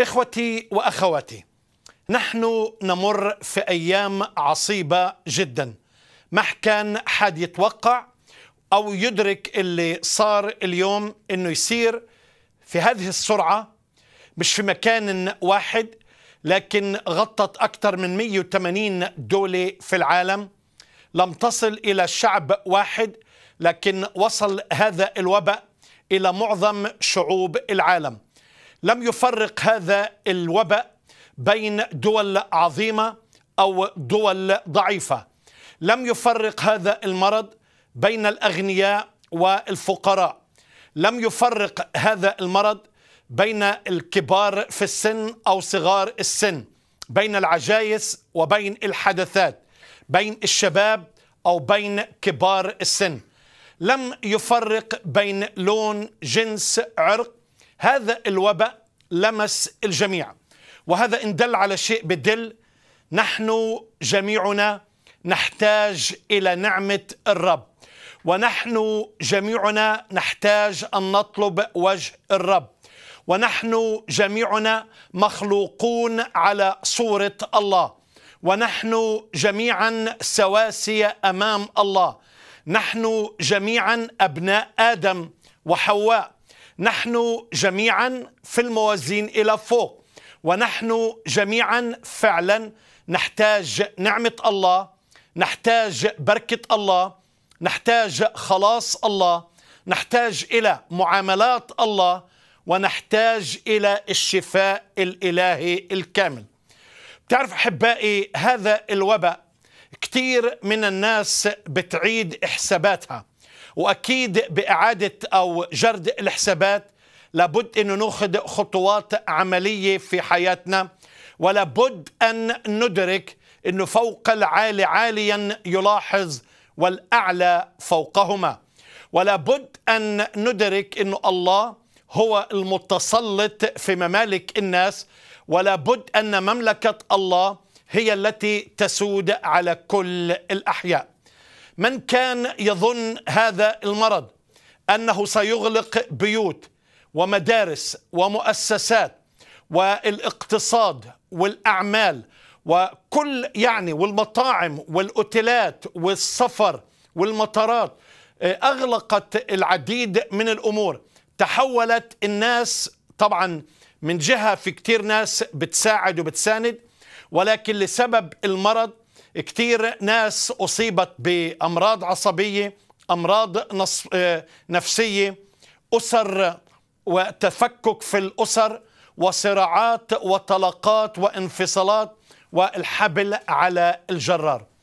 اخوتي واخواتي نحن نمر في ايام عصيبه جدا ما كان حد يتوقع او يدرك اللي صار اليوم انه يصير في هذه السرعه مش في مكان واحد لكن غطت اكثر من 180 دوله في العالم لم تصل الى شعب واحد لكن وصل هذا الوباء الى معظم شعوب العالم لم يفرق هذا الوباء بين دول عظيمه او دول ضعيفه لم يفرق هذا المرض بين الاغنياء والفقراء لم يفرق هذا المرض بين الكبار في السن او صغار السن بين العجائز وبين الحدثات بين الشباب او بين كبار السن لم يفرق بين لون جنس عرق هذا الوباء لمس الجميع وهذا إن دل على شيء بدل نحن جميعنا نحتاج إلى نعمة الرب ونحن جميعنا نحتاج أن نطلب وجه الرب ونحن جميعنا مخلوقون على صورة الله ونحن جميعا سواسية أمام الله نحن جميعا أبناء آدم وحواء نحن جميعا في الموازين الى فوق ونحن جميعا فعلا نحتاج نعمه الله نحتاج بركه الله نحتاج خلاص الله نحتاج الى معاملات الله ونحتاج الى الشفاء الالهي الكامل بتعرف احبائي هذا الوباء كثير من الناس بتعيد حساباتها واكيد باعاده او جرد الحسابات لابد انه ناخذ خطوات عمليه في حياتنا ولابد ان ندرك انه فوق العالي عاليا يلاحظ والاعلى فوقهما ولابد ان ندرك انه الله هو المتسلط في ممالك الناس ولابد ان مملكه الله هي التي تسود على كل الاحياء من كان يظن هذا المرض أنه سيغلق بيوت ومدارس ومؤسسات والاقتصاد والأعمال وكل يعني والمطاعم والأوتيلات والسفر والمطارات آه، أغلقت العديد من الأمور تحولت الناس طبعا من جهة في كتير ناس بتساعد وبتساند ولكن لسبب المرض كتير ناس أصيبت بأمراض عصبية أمراض آه، نفسية أسر وتفكك في الأسر وصراعات وطلقات وانفصالات والحبل على الجرار